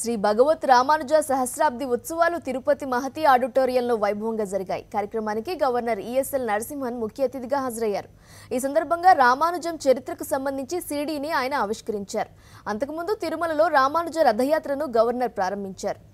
శ్రీ భగవత్ రామానుజ సహస్రాబ్ది ఉత్సవాలు తిరుపతి మహతి ఆడిటోరియంలో వైభవంగా జరిగాయి కార్యక్రమానికి గవర్నర్ ఈఎస్ఎల్ నరసింహన్ ముఖ్య అతిథిగా హాజరయ్యారు ఈ సందర్భంగా రామానుజం చరిత్రకు సంబంధించి సీడీని ఆయన ఆవిష్కరించారు అంతకుముందు తిరుమలలో రామానుజ రథయాత్రను గవర్నర్ ప్రారంభించారు